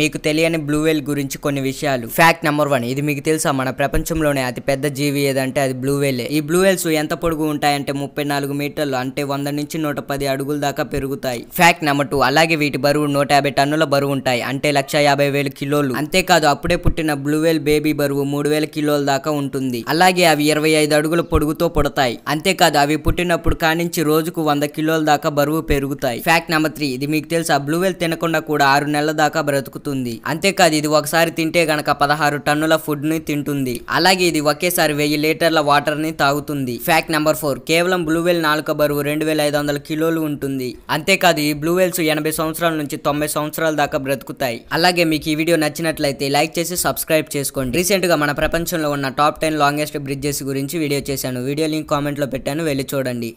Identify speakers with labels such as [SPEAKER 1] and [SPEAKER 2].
[SPEAKER 1] మీకు తెలియని బ్లూ గురించి కొన్ని విషయాలు ఫ్యాక్ట్ నెంబర్ వన్ ఇది మీకు తెలుసా మన ప్రపంచంలోనే అతి పెద్ద జీవి ఏదంటే అది బ్లూ ఈ బ్లూ ఎంత పొడుగు ఉంటాయంటే ముప్పై నాలుగు మీటర్లు అంటే వంద నుంచి నూట పది అడుగుల దాకా పెరుగుతాయి ఫ్యాక్ట్ నెంబర్ టూ అలాగే వీటి బరువు నూట యాభై టన్నుల బరువు ఉంటాయి అంటే లక్ష యాభై వేల కిలోలు అంతేకాదు అప్పుడే పుట్టిన బ్లూ బేబీ బరువు మూడు వేల కిలోల దాకా ఉంటుంది అలాగే అవి ఇరవై ఐదు అడుగుల పొడుగుతో పుడతాయి అంతేకాదు అవి పుట్టినప్పుడు కానించి రోజుకు వంద కిలోల దాకా బరువు పెరుగుతాయి ఫ్యాక్ట్ నెంబర్ త్రీ ఇది మీకు తెలుసా బ్లూ తినకుండా కూడా ఆరు నెలల దాకా బ్రతుకుతాయి దొరుకుతుంది అంతేకాదు ఇది ఒకసారి తింటే గనక పదహారు టన్నుల ఫుడ్ ని తింటుంది అలాగే ఇది ఒకేసారి వెయ్యి లీటర్ల వాటర్ ని తాగుతుంది ఫ్యాక్ట్ నెంబర్ ఫోర్ కేవలం బ్లూవెల్ నాలుక బరువు రెండు వేల ఐదు వందల కిలోలు ఉంటుంది అంతేకాదు ఈ బ్లూవెల్స్ ఎనభై సంవత్సరాల నుంచి తొంభై సంవత్సరాల దాకా బ్రతుకుతాయి అలాగే మీకు ఈ వీడియో నచ్చినట్లయితే లైక్ చేసి సబ్స్క్రైబ్ చేసుకోండి రీసెంట్ గా మన ప్రపంచంలో ఉన్న టాప్ టెన్ లాంగెస్ట్ బ్రిడ్జెస్ గురించి వీడియో చేశాను వీడియో లింక్ కామెంట్ లో పెట్టాను వెళ్ళి చూడండి